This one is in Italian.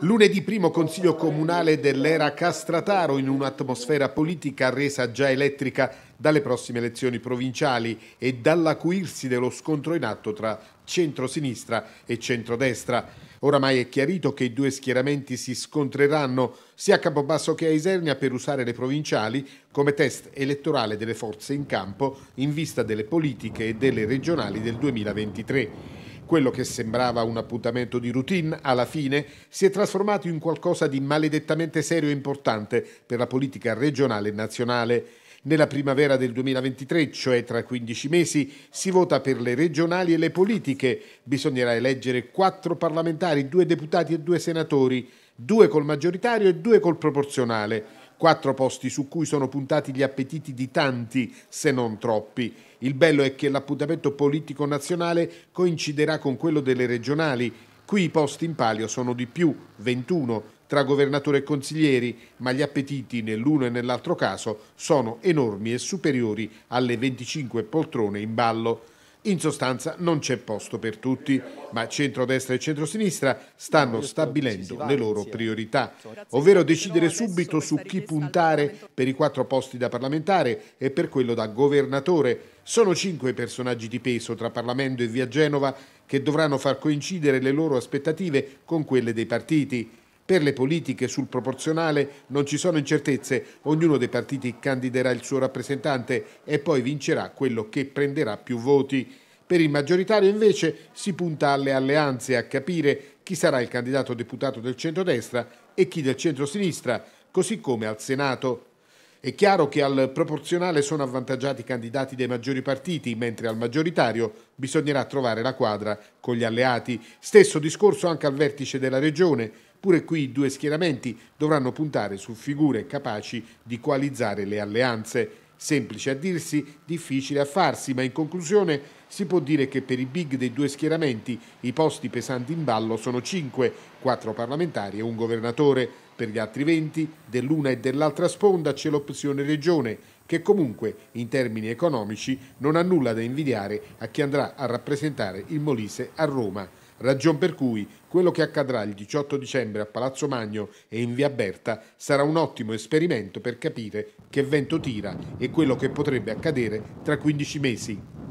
Lunedì primo Consiglio Comunale dell'era Castrataro in un'atmosfera politica resa già elettrica dalle prossime elezioni provinciali e dall'acuirsi dello scontro in atto tra centrosinistra e centrodestra. Oramai è chiarito che i due schieramenti si scontreranno sia a Capobasso che a Isernia per usare le provinciali come test elettorale delle forze in campo in vista delle politiche e delle regionali del 2023. Quello che sembrava un appuntamento di routine, alla fine, si è trasformato in qualcosa di maledettamente serio e importante per la politica regionale e nazionale. Nella primavera del 2023, cioè tra 15 mesi, si vota per le regionali e le politiche. Bisognerà eleggere quattro parlamentari, due deputati e due senatori, due col maggioritario e due col proporzionale quattro posti su cui sono puntati gli appetiti di tanti, se non troppi. Il bello è che l'appuntamento politico nazionale coinciderà con quello delle regionali. Qui i posti in palio sono di più, 21, tra governatore e consiglieri, ma gli appetiti nell'uno e nell'altro caso sono enormi e superiori alle 25 poltrone in ballo. In sostanza non c'è posto per tutti, ma centrodestra e centrosinistra stanno stabilendo le loro priorità, ovvero decidere subito su chi puntare per i quattro posti da parlamentare e per quello da governatore. Sono cinque i personaggi di peso tra Parlamento e Via Genova che dovranno far coincidere le loro aspettative con quelle dei partiti. Per le politiche sul proporzionale non ci sono incertezze, ognuno dei partiti candiderà il suo rappresentante e poi vincerà quello che prenderà più voti. Per il maggioritario invece si punta alle alleanze a capire chi sarà il candidato deputato del centrodestra e chi del centrosinistra, così come al Senato. È chiaro che al proporzionale sono avvantaggiati i candidati dei maggiori partiti, mentre al maggioritario bisognerà trovare la quadra con gli alleati. Stesso discorso anche al vertice della regione. Pure qui i due schieramenti dovranno puntare su figure capaci di coalizzare le alleanze. Semplice a dirsi, difficile a farsi, ma in conclusione si può dire che per i big dei due schieramenti i posti pesanti in ballo sono 5, 4 parlamentari e un governatore. Per gli altri 20, dell'una e dell'altra sponda c'è l'opzione regione, che comunque in termini economici non ha nulla da invidiare a chi andrà a rappresentare il Molise a Roma. Ragion per cui quello che accadrà il 18 dicembre a Palazzo Magno e in via Berta sarà un ottimo esperimento per capire che vento tira e quello che potrebbe accadere tra 15 mesi.